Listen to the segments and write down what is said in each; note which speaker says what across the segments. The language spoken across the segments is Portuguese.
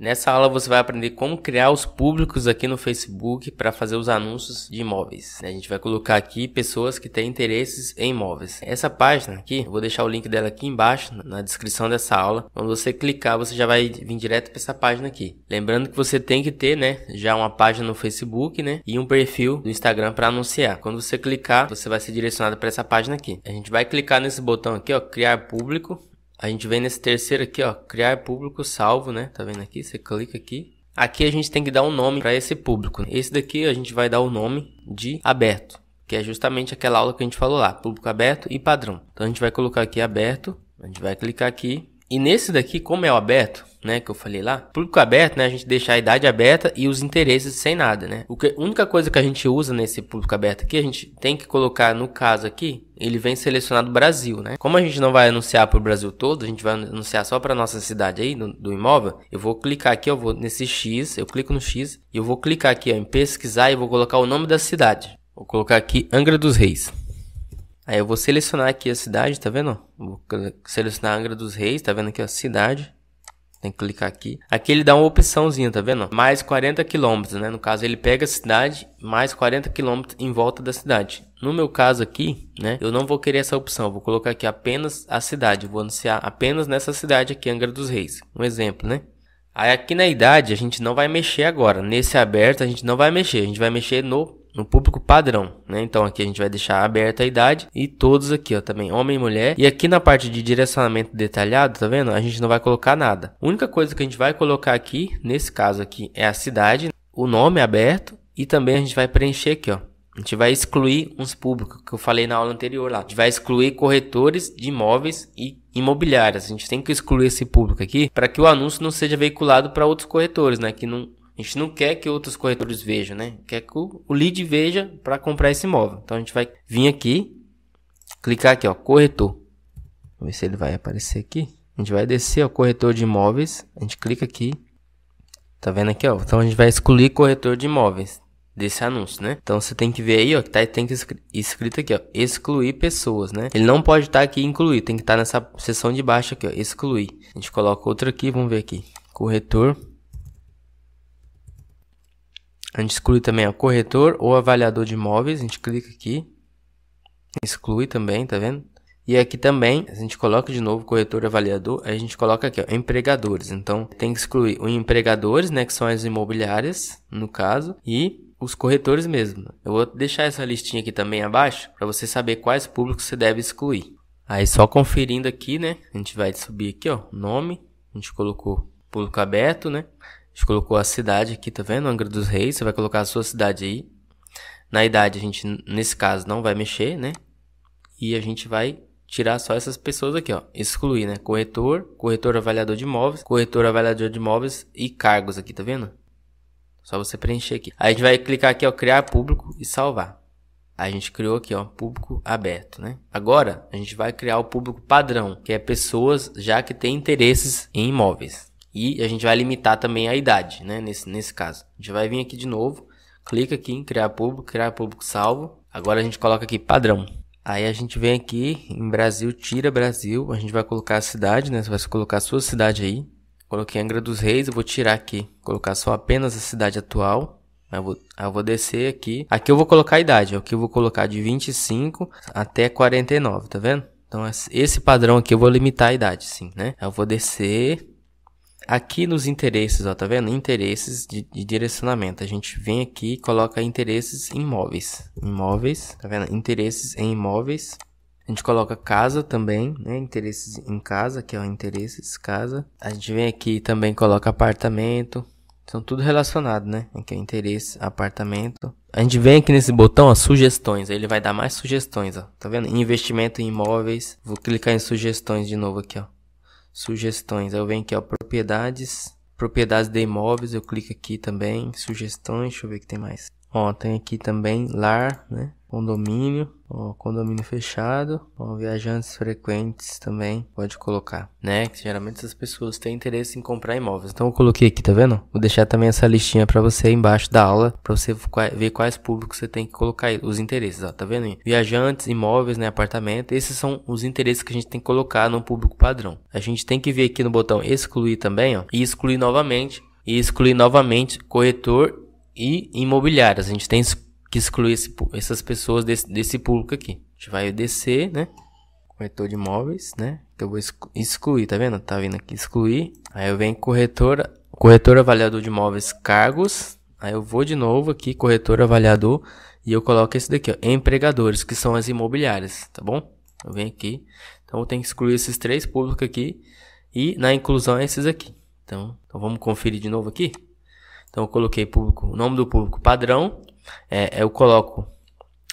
Speaker 1: Nessa aula você vai aprender como criar os públicos aqui no Facebook para fazer os anúncios de imóveis. Né? A gente vai colocar aqui pessoas que têm interesses em imóveis. Essa página aqui, eu vou deixar o link dela aqui embaixo na descrição dessa aula. Quando você clicar, você já vai vir direto para essa página aqui. Lembrando que você tem que ter, né, já uma página no Facebook, né, e um perfil do Instagram para anunciar. Quando você clicar, você vai ser direcionado para essa página aqui. A gente vai clicar nesse botão aqui, ó, criar público. A gente vem nesse terceiro aqui, ó, criar público salvo, né? Tá vendo aqui? Você clica aqui. Aqui a gente tem que dar um nome para esse público. Esse daqui a gente vai dar o nome de aberto, que é justamente aquela aula que a gente falou lá, público aberto e padrão. Então a gente vai colocar aqui aberto, a gente vai clicar aqui e nesse daqui, como é o aberto, né, que eu falei lá, público aberto, né, a gente deixa a idade aberta e os interesses sem nada, né? O que, a única coisa que a gente usa nesse público aberto aqui, a gente tem que colocar no caso aqui, ele vem selecionado Brasil, né? Como a gente não vai anunciar para o Brasil todo, a gente vai anunciar só para nossa cidade aí do, do, imóvel. Eu vou clicar aqui, eu vou nesse X, eu clico no X e eu vou clicar aqui ó, em pesquisar e vou colocar o nome da cidade. Vou colocar aqui Angra dos Reis. Aí eu vou selecionar aqui a cidade, tá vendo? Vou selecionar Angra dos Reis, tá vendo aqui a cidade. Tem que clicar aqui. Aqui ele dá uma opçãozinha, tá vendo? Mais 40 quilômetros, né? No caso, ele pega a cidade, mais 40 quilômetros em volta da cidade. No meu caso aqui, né? Eu não vou querer essa opção. vou colocar aqui apenas a cidade. vou anunciar apenas nessa cidade aqui, Angra dos Reis. Um exemplo, né? Aí aqui na idade, a gente não vai mexer agora. Nesse aberto, a gente não vai mexer. A gente vai mexer no no público padrão, né? Então aqui a gente vai deixar aberta a idade e todos aqui, ó, também homem e mulher. E aqui na parte de direcionamento detalhado, tá vendo? A gente não vai colocar nada. A única coisa que a gente vai colocar aqui, nesse caso aqui, é a cidade, o nome aberto e também a gente vai preencher aqui, ó. A gente vai excluir uns públicos que eu falei na aula anterior lá. A gente vai excluir corretores de imóveis e imobiliárias. A gente tem que excluir esse público aqui para que o anúncio não seja veiculado para outros corretores, né? Que não, a gente não quer que outros corretores vejam, né? Quer que o lead veja para comprar esse imóvel. Então a gente vai vir aqui, clicar aqui, ó, corretor. Vamos ver se ele vai aparecer aqui. A gente vai descer, ó, corretor de imóveis. A gente clica aqui. Tá vendo aqui, ó? Então a gente vai excluir corretor de imóveis desse anúncio, né? Então você tem que ver aí, ó, que tá, tem que escrito aqui, ó, excluir pessoas, né? Ele não pode estar tá aqui incluir, tem que estar tá nessa seção de baixo aqui, ó, excluir. A gente coloca outro aqui, vamos ver aqui. Corretor a gente exclui também o corretor ou avaliador de imóveis. A gente clica aqui. Exclui também, tá vendo? E aqui também, a gente coloca de novo corretor avaliador, Aí a gente coloca aqui, ó, empregadores. Então, tem que excluir o empregadores, né, que são as imobiliárias, no caso, e os corretores mesmo. Eu vou deixar essa listinha aqui também abaixo, para você saber quais públicos você deve excluir. Aí, só conferindo aqui, né, a gente vai subir aqui, ó, nome, a gente colocou público aberto, né, a gente colocou a cidade aqui, tá vendo? Angra dos Reis, você vai colocar a sua cidade aí. Na idade, a gente, nesse caso, não vai mexer, né? E a gente vai tirar só essas pessoas aqui, ó. Excluir, né? Corretor, corretor avaliador de imóveis, corretor avaliador de imóveis e cargos aqui, tá vendo? Só você preencher aqui. Aí a gente vai clicar aqui, ó, criar público e salvar. Aí a gente criou aqui, ó, público aberto, né? Agora a gente vai criar o público padrão, que é pessoas já que têm interesses em imóveis. E a gente vai limitar também a idade, né? Nesse, nesse caso. A gente vai vir aqui de novo, clica aqui em criar público, criar público salvo. Agora a gente coloca aqui padrão. Aí a gente vem aqui em Brasil, tira Brasil, a gente vai colocar a cidade, né? Você vai colocar a sua cidade aí. Coloquei Angra dos Reis, eu vou tirar aqui, colocar só apenas a cidade atual. Eu vou, eu vou descer aqui. Aqui eu vou colocar a idade, aqui eu vou colocar de 25 até 49, tá vendo? Então esse padrão aqui eu vou limitar a idade, sim, né? Eu vou descer, aqui nos interesses, ó, tá vendo? Interesses de, de, direcionamento. A gente vem aqui e coloca interesses em imóveis. Imóveis, tá vendo? Interesses em imóveis. A gente coloca casa também, né? Interesses em casa, que é o interesses casa. A gente vem aqui e também coloca apartamento. São tudo relacionado, né? Aqui é interesse, apartamento. A gente vem aqui nesse botão, ó, sugestões. Aí ele vai dar mais sugestões, ó. Tá vendo? Investimento em imóveis. Vou clicar em sugestões de novo aqui, ó sugestões. eu venho aqui, ó, propriedades, propriedades de imóveis, eu clico aqui também, sugestões, deixa eu ver o que tem mais. Ó, tem aqui também lar, né? condomínio, ó, condomínio fechado, ó, viajantes frequentes também pode colocar, né? Que geralmente essas pessoas têm interesse em comprar imóveis. Então eu coloquei aqui, tá vendo? Vou deixar também essa listinha para você embaixo da aula, para você ver quais públicos você tem que colocar aí, os interesses, ó, tá vendo? Aí? Viajantes, imóveis, né, apartamento, esses são os interesses que a gente tem que colocar no público padrão. A gente tem que vir aqui no botão excluir também, ó, e excluir novamente e excluir novamente corretor e imobiliárias. A gente tem que exclui esse, essas pessoas desse, desse público aqui. A gente vai descer, né? Corretor de imóveis, né? Que eu vou excluir, tá vendo? Tá vindo aqui excluir. Aí eu venho corretora, corretor avaliador de imóveis cargos. Aí eu vou de novo aqui, corretor avaliador. E eu coloco esse daqui, ó, empregadores, que são as imobiliárias, tá bom? Eu venho aqui. Então eu tenho que excluir esses três públicos aqui. E na inclusão é esses aqui. Então, então vamos conferir de novo aqui. Então eu coloquei público, o nome do público padrão, é, é, eu coloco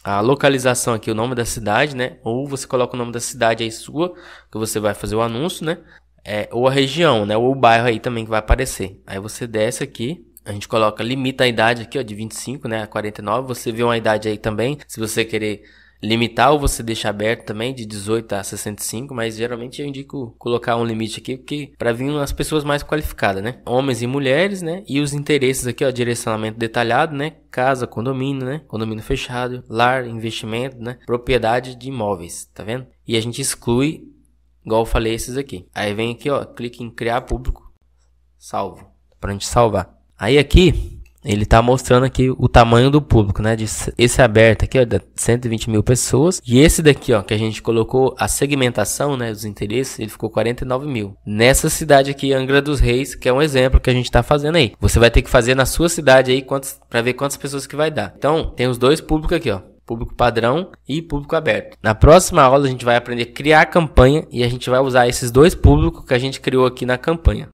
Speaker 1: a localização aqui, o nome da cidade, né? Ou você coloca o nome da cidade aí sua, que você vai fazer o anúncio, né? É, ou a região, né? Ou o bairro aí também que vai aparecer. Aí você desce aqui, a gente coloca, limita a idade aqui, ó, de 25, né? A 49. Você vê uma idade aí também, se você querer limitar ou você deixa aberto também de 18 a 65, mas geralmente eu indico colocar um limite aqui porque para vir umas pessoas mais qualificadas, né? Homens e mulheres, né? E os interesses aqui, ó, direcionamento detalhado, né? Casa, condomínio, né? Condomínio fechado, lar, investimento, né? Propriedade de imóveis, tá vendo? E a gente exclui igual eu falei esses aqui. Aí vem aqui, ó, clique em criar público, salvo, para a gente salvar. Aí aqui ele está mostrando aqui o tamanho do público, né? De esse aberto aqui, ó, de 120 mil pessoas. E esse daqui, ó, que a gente colocou a segmentação, né? Os interesses, ele ficou 49 mil. Nessa cidade aqui, Angra dos Reis, que é um exemplo que a gente está fazendo aí. Você vai ter que fazer na sua cidade aí para ver quantas pessoas que vai dar. Então, tem os dois públicos aqui, ó público padrão e público aberto. Na próxima aula a gente vai aprender a criar campanha e a gente vai usar esses dois públicos que a gente criou aqui na campanha.